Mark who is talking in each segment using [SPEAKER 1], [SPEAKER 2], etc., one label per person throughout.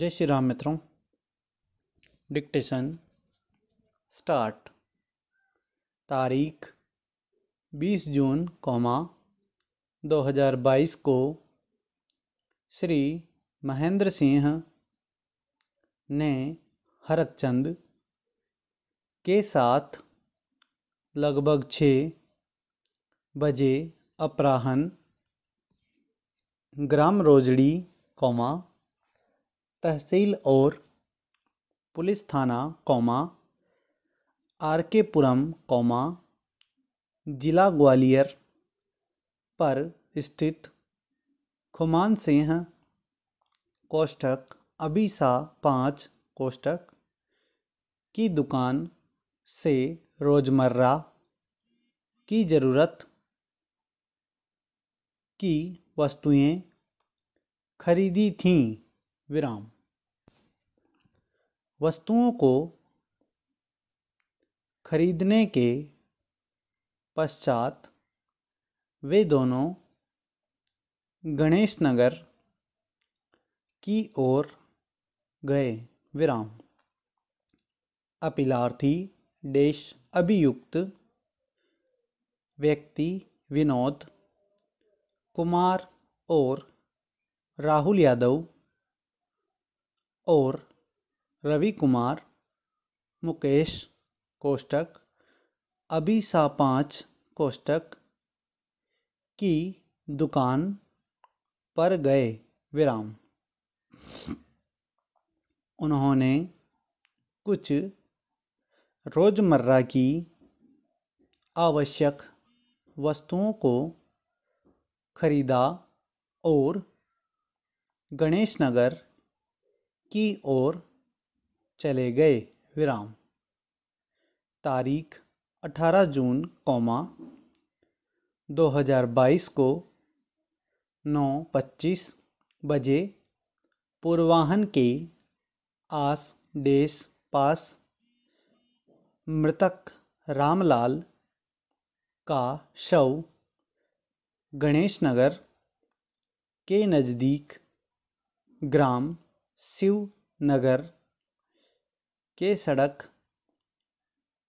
[SPEAKER 1] जय श्री राम मित्रों dictation start तारीख 20 जून कौमा 2022 को श्री महेंद्र सिंह ने हरकचंद के साथ लगभग छ बजे अपराहन ग्राम रोजड़ी कौमा तहसील और पुलिस थाना कौमा आर के पुरम कौमा जिला ग्वालियर पर स्थित खुमान सिंह कोष्टक अबीसा पाँच कोष्टक की दुकान से रोज़मर्रा की ज़रूरत की वस्तुएं खरीदी थीं विराम वस्तुओं को खरीदने के पश्चात वे दोनों गणेश नगर की ओर गए विराम अपिलार्थी देश अभियुक्त व्यक्ति विनोद कुमार और राहुल यादव और रवि कुमार मुकेश कोष्टक अभिशा पाँच कोष्टक की दुकान पर गए विराम उन्होंने कुछ रोज़मर्रा की आवश्यक वस्तुओं को खरीदा और गणेश नगर की ओर चले गए विराम तारीख 18 जून कौमा 2022 को 9:25 बजे पूर्वाहन के आस देश पास मृतक रामलाल का शव गणेश नगर के नज़दीक ग्राम शिव नगर के सड़क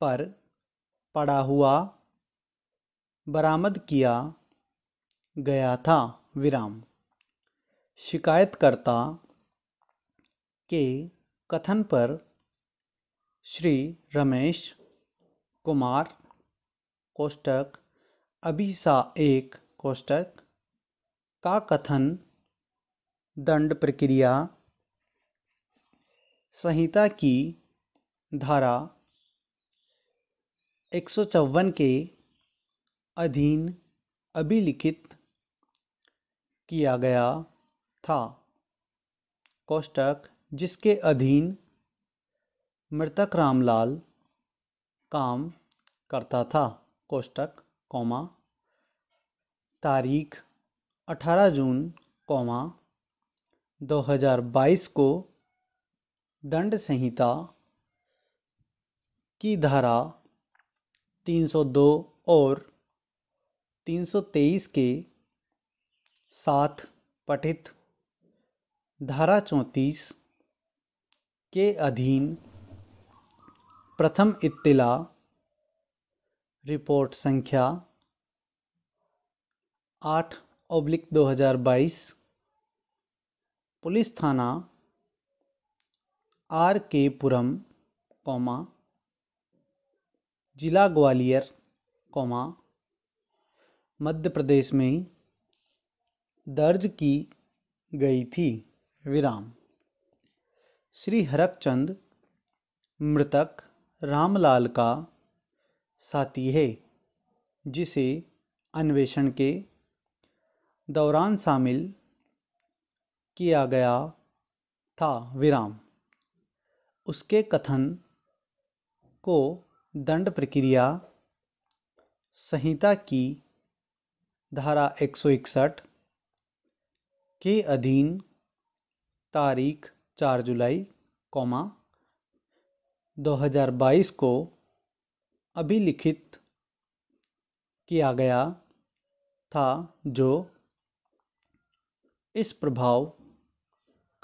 [SPEAKER 1] पर पड़ा हुआ बरामद किया गया था विराम शिकायतकर्ता के कथन पर श्री रमेश कुमार कोष्टक अभिसा एक कोष्टक का कथन दंड प्रक्रिया संहिता की धारा एक के अधीन अभिलिखित किया गया था कोष्टक जिसके अधीन मृतक रामलाल काम करता था कोष्टक कौमा तारीख 18 जून कौमा 2022 को दंड संहिता की धारा 302 और 323 के साथ पठित धारा चौंतीस के अधीन प्रथम इत्तिला रिपोर्ट संख्या आठ ओब्लिक दो हज़ार बाईस पुलिस थाना आर के पुरम कौमा ज़िला ग्वालियर कोमा मध्य प्रदेश में दर्ज की गई थी विराम श्री हरकचंद मृतक रामलाल का साथी है जिसे अन्वेषण के दौरान शामिल किया गया था विराम उसके कथन को दंड प्रक्रिया संहिता की धारा एक सौ इकसठ के अधीन तारीख चार जुलाई कौमा 2022 को अभिलिखित किया गया था जो इस प्रभाव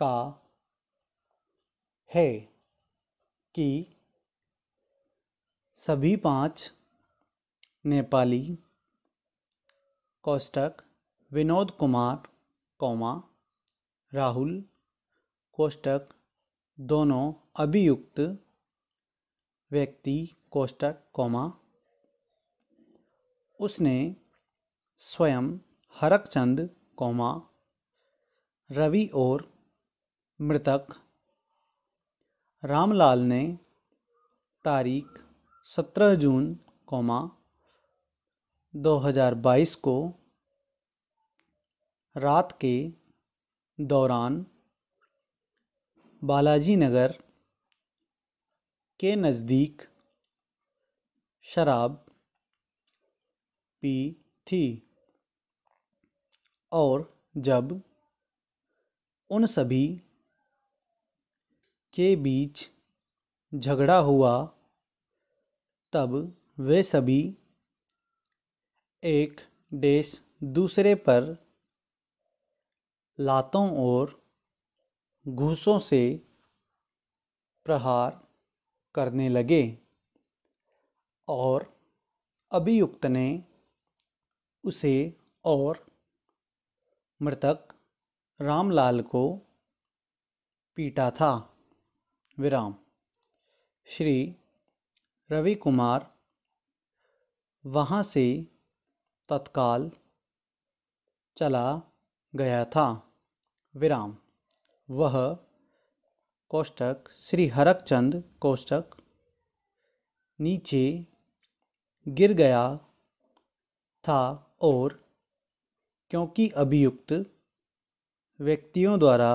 [SPEAKER 1] का है कि सभी पांच नेपाली कोष्टक विनोद कुमार कौमा राहुल कोष्टक दोनों अभियुक्त व्यक्ति कोष्टक कौमा उसने स्वयं हरकचंद कौमा रवि और मृतक रामलाल ने तारीख सत्रह जून कौमा बाईस को रात के दौरान बालाजी नगर के नज़दीक शराब पी थी और जब उन सभी के बीच झगड़ा हुआ तब वे सभी एक देश दूसरे पर लातों और घूसों से प्रहार करने लगे और अभियुक्त ने उसे और मृतक रामलाल को पीटा था विराम श्री रवि कुमार वहाँ से तत्काल चला गया था विराम वह कोष्टक श्री हरकचंद कोष्टक नीचे गिर गया था और क्योंकि अभियुक्त व्यक्तियों द्वारा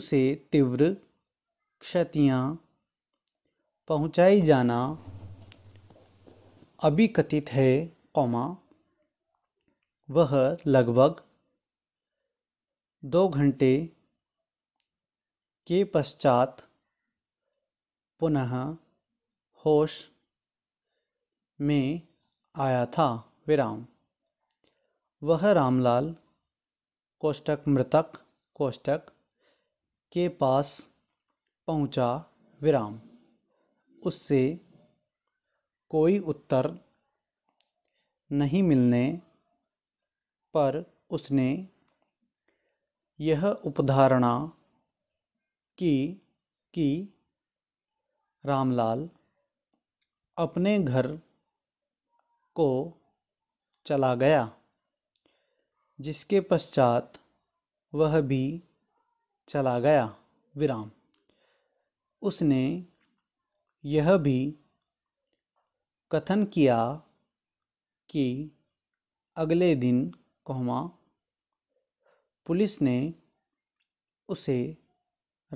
[SPEAKER 1] उसे तीव्र क्षतियाँ पहुँचाई जाना अभी कथित है कौमा वह लगभग दो घंटे के पश्चात पुनः होश में आया था विराम वह रामलाल कोष्टक मृतक कोष्टक के पास पहुंचा विराम उससे कोई उत्तर नहीं मिलने पर उसने यह उपधारणा की कि रामलाल अपने घर को चला गया जिसके पश्चात वह भी चला गया विराम उसने यह भी कथन किया कि अगले दिन कोमा पुलिस ने उसे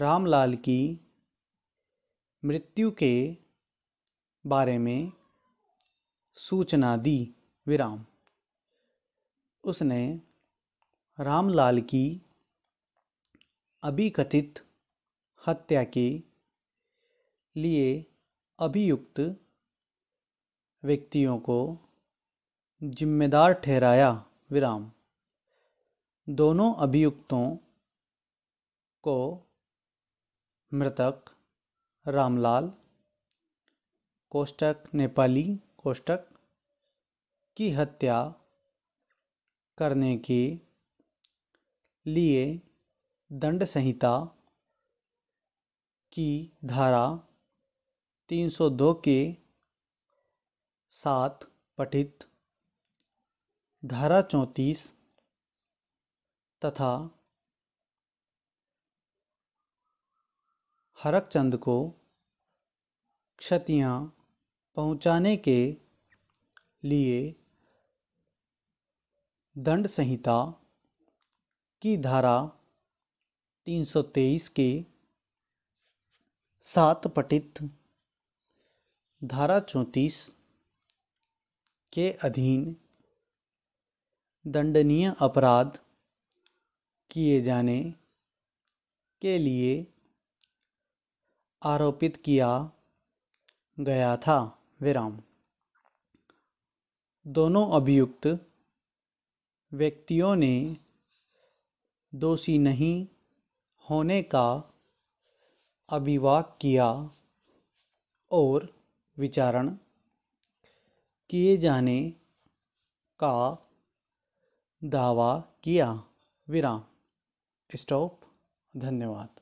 [SPEAKER 1] रामलाल की मृत्यु के बारे में सूचना दी विराम उसने रामलाल की अभिकथित हत्या के लिए अभियुक्त व्यक्तियों को जिम्मेदार ठहराया विराम दोनों अभियुक्तों को मृतक रामलाल कोष्टक नेपाली कोष्टक की हत्या करने के लिए दंड संहिता की धारा 302 के साथ पठित धारा चौंतीस तथा हरकचंद को क्षतियाँ पहुँचाने के लिए दंड संहिता की धारा 323 के साथ पठित धारा चौंतीस के अधीन दंडनीय अपराध किए जाने के लिए आरोपित किया गया था विराम दोनों अभियुक्त व्यक्तियों ने दोषी नहीं होने का अभिवाक किया और विचारण किए जाने का दावा किया विराम स्टॉप धन्यवाद